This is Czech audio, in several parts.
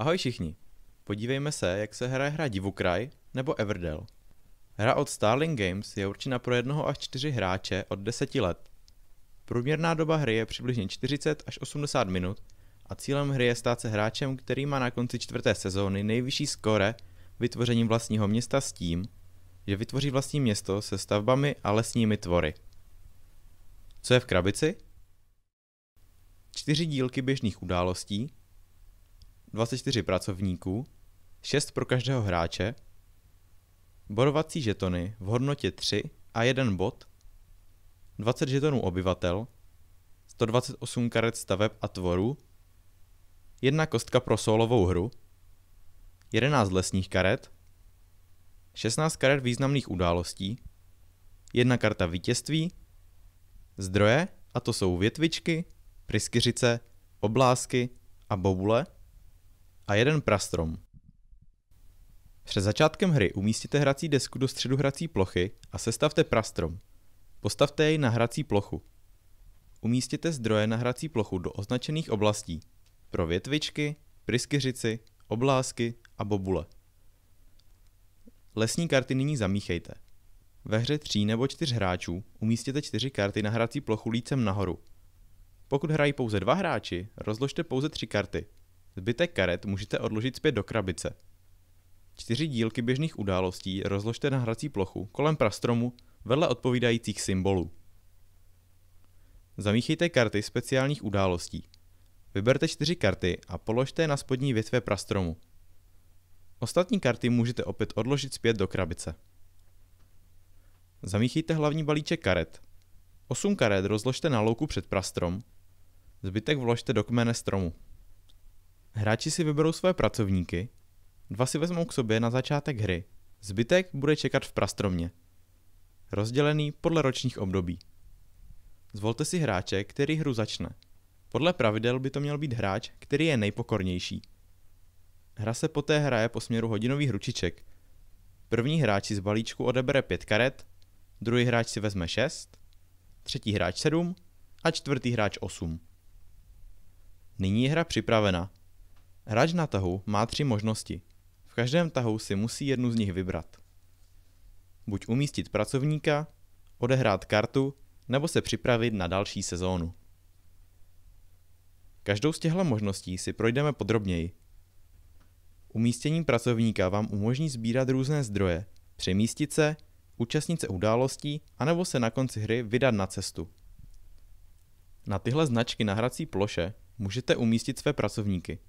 Ahoj všichni! Podívejme se, jak se hraje hra Divukraj nebo Everdell. Hra od Starling Games je určena pro jednoho až čtyři hráče od 10 let. Průměrná doba hry je přibližně 40 až 80 minut a cílem hry je stát se hráčem, který má na konci čtvrté sezóny nejvyšší skore vytvořením vlastního města s tím, že vytvoří vlastní město se stavbami a lesními tvory. Co je v krabici? Čtyři dílky běžných událostí, 24 pracovníků, 6 pro každého hráče, borovací žetony v hodnotě 3 a 1 bod, 20 žetonů obyvatel, 128 karet staveb a tvorů, jedna kostka pro solovou hru, 11 lesních karet, 16 karet významných událostí, jedna karta vítězství, zdroje, a to jsou větvičky, pryskyřice, oblásky a bobule – a jeden prastrom. Před začátkem hry umístíte hrací desku do středu hrací plochy a sestavte prastrom. Postavte jej na hrací plochu. Umístěte zdroje na hrací plochu do označených oblastí pro větvičky, pryskyřici, oblásky a bobule. Lesní karty nyní zamíchejte. Ve hře tří nebo čtyř hráčů umístěte čtyři karty na hrací plochu lícem nahoru. Pokud hrají pouze dva hráči, rozložte pouze tři karty – Zbytek karet můžete odložit zpět do krabice. Čtyři dílky běžných událostí rozložte na hrací plochu kolem prastromu vedle odpovídajících symbolů. Zamíchejte karty speciálních událostí. Vyberte čtyři karty a položte je na spodní větve prastromu. Ostatní karty můžete opět odložit zpět do krabice. Zamíchejte hlavní balíček karet. Osm karet rozložte na louku před prastrom, zbytek vložte do kmene stromu. Hráči si vyberou své pracovníky, dva si vezmou k sobě na začátek hry, zbytek bude čekat v prastromě. Rozdělený podle ročních období. Zvolte si hráče, který hru začne. Podle pravidel by to měl být hráč, který je nejpokornější. Hra se poté hraje po směru hodinových ručiček. První hráč si z balíčku odebere pět karet, druhý hráč si vezme šest, třetí hráč sedm a čtvrtý hráč osm. Nyní je hra připravena Hráč na tahu má tři možnosti. V každém tahu si musí jednu z nich vybrat. Buď umístit pracovníka, odehrát kartu nebo se připravit na další sezónu. Každou z těchto možností si projdeme podrobněji. Umístění pracovníka vám umožní sbírat různé zdroje, přemístit se, účastnit se událostí anebo se na konci hry vydat na cestu. Na tyhle značky na hrací ploše můžete umístit své pracovníky –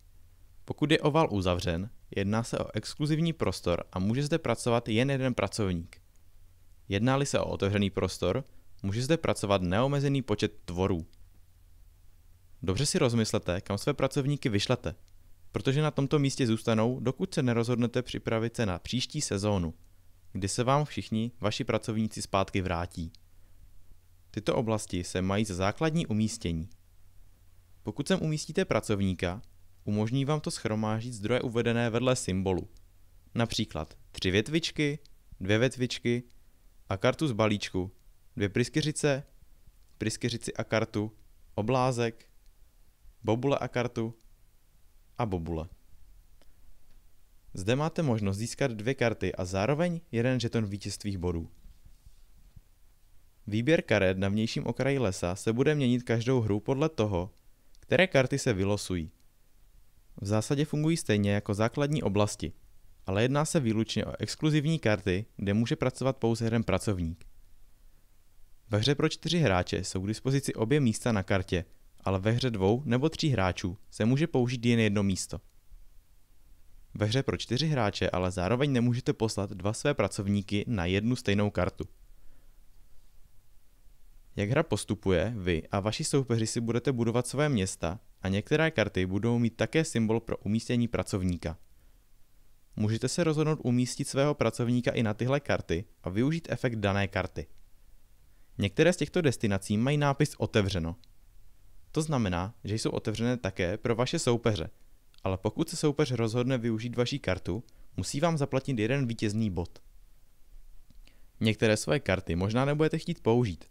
pokud je oval uzavřen, jedná se o exkluzivní prostor a může zde pracovat jen jeden pracovník. Jedná-li se o otevřený prostor, může zde pracovat neomezený počet tvorů. Dobře si rozmyslete, kam své pracovníky vyšlete, protože na tomto místě zůstanou, dokud se nerozhodnete připravit se na příští sezónu, kdy se vám všichni vaši pracovníci zpátky vrátí. Tyto oblasti se mají za základní umístění. Pokud sem umístíte pracovníka, umožní vám to schromáždit zdroje uvedené vedle symbolu. Například tři větvičky, dvě větvičky a kartu z balíčku, dvě pryskyřice, pryskyřici a kartu, oblázek, bobule a kartu a bobule. Zde máte možnost získat dvě karty a zároveň jeden žeton vítězstvých bodů. Výběr karet na vnějším okraji lesa se bude měnit každou hru podle toho, které karty se vylosují. V zásadě fungují stejně jako základní oblasti, ale jedná se výlučně o exkluzivní karty, kde může pracovat pouze jeden pracovník. Ve hře pro čtyři hráče jsou k dispozici obě místa na kartě, ale ve hře dvou nebo tří hráčů se může použít jen jedno místo. Ve hře pro čtyři hráče ale zároveň nemůžete poslat dva své pracovníky na jednu stejnou kartu. Jak hra postupuje, vy a vaši soupeři si budete budovat své města a některé karty budou mít také symbol pro umístění pracovníka. Můžete se rozhodnout umístit svého pracovníka i na tyhle karty a využít efekt dané karty. Některé z těchto destinací mají nápis otevřeno. To znamená, že jsou otevřené také pro vaše soupeře, ale pokud se soupeř rozhodne využít vaší kartu, musí vám zaplatit jeden vítězný bod. Některé své karty možná nebudete chtít použít,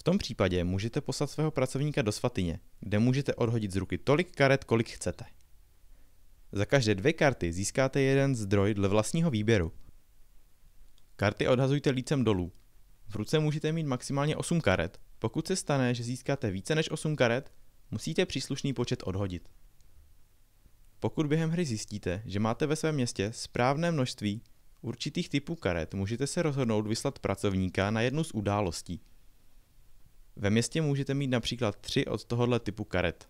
v tom případě můžete poslat svého pracovníka do svatyně, kde můžete odhodit z ruky tolik karet, kolik chcete. Za každé dvě karty získáte jeden zdroj dle vlastního výběru. Karty odhazujte lícem dolů. V ruce můžete mít maximálně 8 karet. Pokud se stane, že získáte více než 8 karet, musíte příslušný počet odhodit. Pokud během hry zjistíte, že máte ve svém městě správné množství určitých typů karet, můžete se rozhodnout vyslat pracovníka na jednu z událostí – ve městě můžete mít například tři od tohoto typu karet.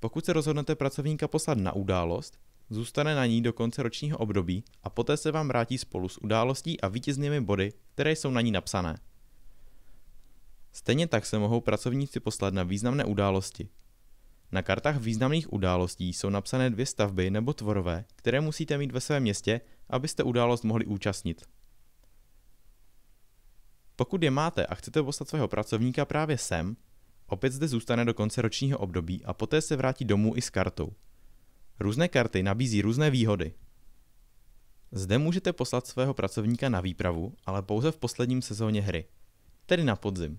Pokud se rozhodnete pracovníka poslat na událost, zůstane na ní do konce ročního období a poté se vám vrátí spolu s událostí a vítěznými body, které jsou na ní napsané. Stejně tak se mohou pracovníci poslat na významné události. Na kartách významných událostí jsou napsané dvě stavby nebo tvorové, které musíte mít ve svém městě, abyste událost mohli účastnit. Pokud je máte a chcete poslat svého pracovníka právě sem, opět zde zůstane do konce ročního období a poté se vrátí domů i s kartou. Různé karty nabízí různé výhody. Zde můžete poslat svého pracovníka na výpravu, ale pouze v posledním sezóně hry, tedy na podzim.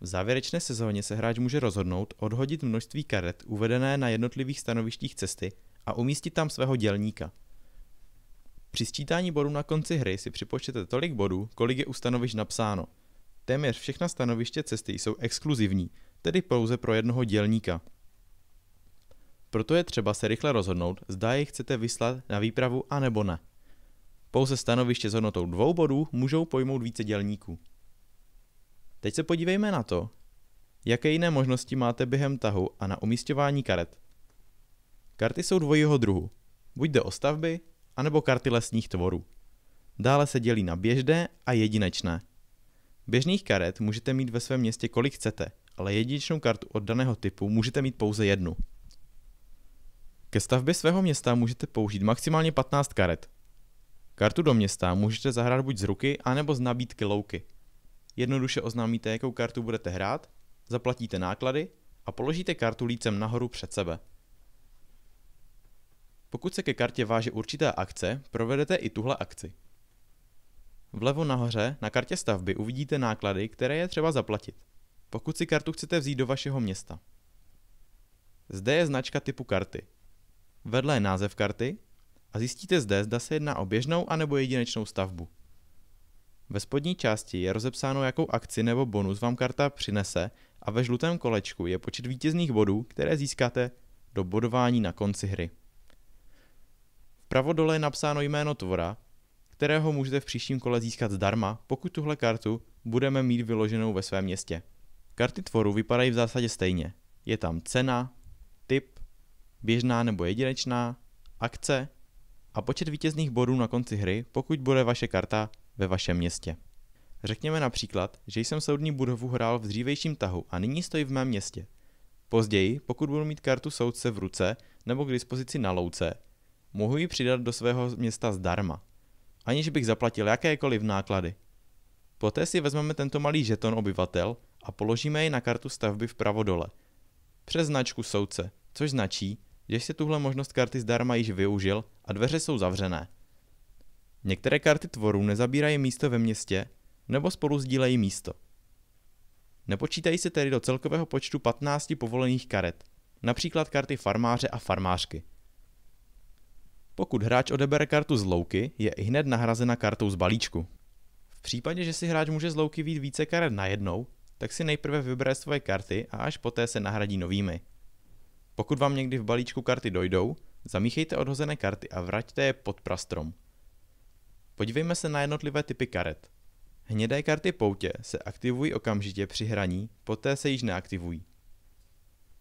V závěrečné sezóně se hráč může rozhodnout odhodit množství karet uvedené na jednotlivých stanovištích cesty a umístit tam svého dělníka – při sčítání bodů na konci hry si připočtete tolik bodů, kolik je u stanovišť napsáno. Téměř všechna stanoviště cesty jsou exkluzivní, tedy pouze pro jednoho dělníka. Proto je třeba se rychle rozhodnout, zda je chcete vyslat na výpravu a nebo ne. Pouze stanoviště s hodnotou dvou bodů můžou pojmout více dělníků. Teď se podívejme na to, jaké jiné možnosti máte během tahu a na umístěvání karet. Karty jsou dvojího druhu. Buď jde o stavby, anebo karty lesních tvorů. Dále se dělí na běžné a jedinečné. Běžných karet můžete mít ve svém městě kolik chcete, ale jedinečnou kartu od daného typu můžete mít pouze jednu. Ke stavbě svého města můžete použít maximálně 15 karet. Kartu do města můžete zahrát buď z ruky, anebo z nabídky louky. Jednoduše oznámíte, jakou kartu budete hrát, zaplatíte náklady a položíte kartu lícem nahoru před sebe. Pokud se ke kartě váže určitá akce, provedete i tuhle akci. Vlevo nahoře na kartě stavby uvidíte náklady, které je třeba zaplatit, pokud si kartu chcete vzít do vašeho města. Zde je značka typu karty. Vedle je název karty a zjistíte zde, zda se jedná o běžnou anebo jedinečnou stavbu. Ve spodní části je rozepsáno, jakou akci nebo bonus vám karta přinese a ve žlutém kolečku je počet vítězných bodů, které získáte do bodování na konci hry. Vpravo dole je napsáno jméno tvora, kterého můžete v příštím kole získat zdarma, pokud tuhle kartu budeme mít vyloženou ve svém městě. Karty tvoru vypadají v zásadě stejně. Je tam cena, typ, běžná nebo jedinečná, akce a počet vítězných bodů na konci hry, pokud bude vaše karta ve vašem městě. Řekněme například, že jsem soudní budovu hrál v dřívejším tahu a nyní stojí v mém městě. Později, pokud budu mít kartu soudce v ruce nebo k dispozici na louce, mohu ji přidat do svého města zdarma, aniž bych zaplatil jakékoliv náklady. Poté si vezmeme tento malý žeton obyvatel a položíme jej na kartu stavby vpravo dole. Přes značku soudce, což značí, že se tuhle možnost karty zdarma již využil a dveře jsou zavřené. Některé karty tvorů nezabírají místo ve městě nebo spolu sdílejí místo. Nepočítají se tedy do celkového počtu 15 povolených karet, například karty farmáře a farmářky – pokud hráč odebere kartu z louky, je i hned nahrazena kartou z balíčku. V případě, že si hráč může z louky vít více karet najednou, tak si nejprve vybere svoje karty a až poté se nahradí novými. Pokud vám někdy v balíčku karty dojdou, zamíchejte odhozené karty a vraťte je pod prastrom. Podívejme se na jednotlivé typy karet. Hnědé karty poutě se aktivují okamžitě při hraní, poté se již neaktivují.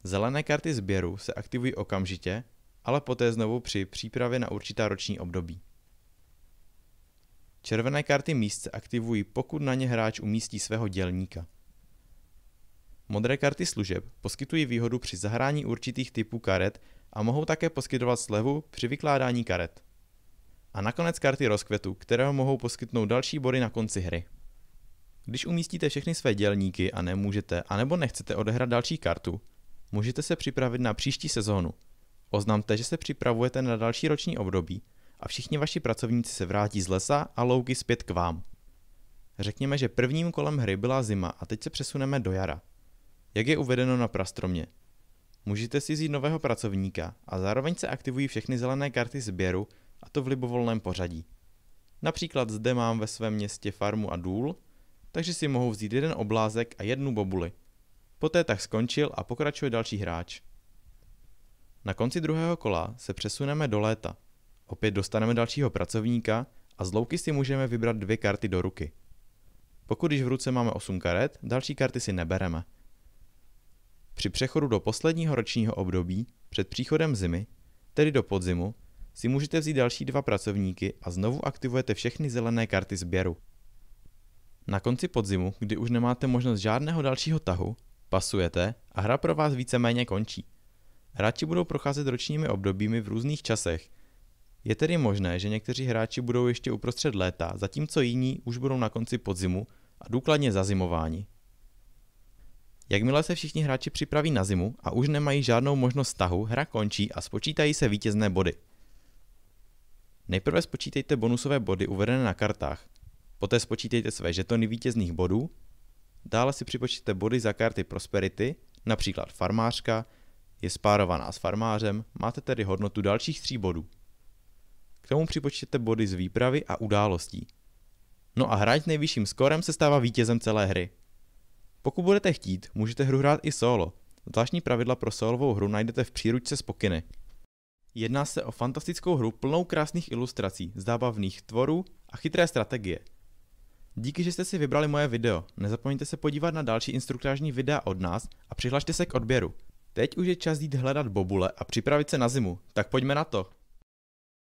Zelené karty sběru se aktivují okamžitě, ale poté znovu při přípravě na určitá roční období. Červené karty místce aktivují, pokud na ně hráč umístí svého dělníka. Modré karty služeb poskytují výhodu při zahrání určitých typů karet a mohou také poskytovat slevu při vykládání karet. A nakonec karty rozkvetu, které mohou poskytnout další body na konci hry. Když umístíte všechny své dělníky a nemůžete, anebo nechcete odehrát další kartu, můžete se připravit na příští sezónu – Oznamte, že se připravujete na další roční období a všichni vaši pracovníci se vrátí z lesa a louky zpět k vám. Řekněme, že prvním kolem hry byla zima a teď se přesuneme do jara. Jak je uvedeno na prastromě? Můžete si vzít nového pracovníka a zároveň se aktivují všechny zelené karty sběru a to v libovolném pořadí. Například zde mám ve svém městě farmu a důl, takže si mohu vzít jeden oblázek a jednu bobuli. Poté tak skončil a pokračuje další hráč. Na konci druhého kola se přesuneme do léta. Opět dostaneme dalšího pracovníka a z louky si můžeme vybrat dvě karty do ruky. Pokud již v ruce máme 8 karet, další karty si nebereme. Při přechodu do posledního ročního období před příchodem zimy, tedy do podzimu, si můžete vzít další dva pracovníky a znovu aktivujete všechny zelené karty sběru. Na konci podzimu, kdy už nemáte možnost žádného dalšího tahu, pasujete a hra pro vás víceméně končí. Hráči budou procházet ročními obdobími v různých časech. Je tedy možné, že někteří hráči budou ještě uprostřed léta, zatímco jiní už budou na konci podzimu a důkladně zazimováni. Jakmile se všichni hráči připraví na zimu a už nemají žádnou možnost stahu, hra končí a spočítají se vítězné body. Nejprve spočítejte bonusové body uvedené na kartách, poté spočítejte své žetony vítězných bodů, dále si připočtěte body za karty Prosperity, například farmářka, je spárovaná s farmářem, máte tedy hodnotu dalších tří bodů. K tomu připočtěte body z výpravy a událostí. No a hráč s nejvyšším skorem se stává vítězem celé hry. Pokud budete chtít, můžete hru hrát i solo. Zvláštní pravidla pro solovou hru najdete v příručce z Jedná se o fantastickou hru plnou krásných ilustrací, zábavných tvorů a chytré strategie. Díky, že jste si vybrali moje video. Nezapomeňte se podívat na další instruktážní videa od nás a přihlašte se k odběru. Teď už je čas jít hledat bobule a připravit se na zimu, tak pojďme na to.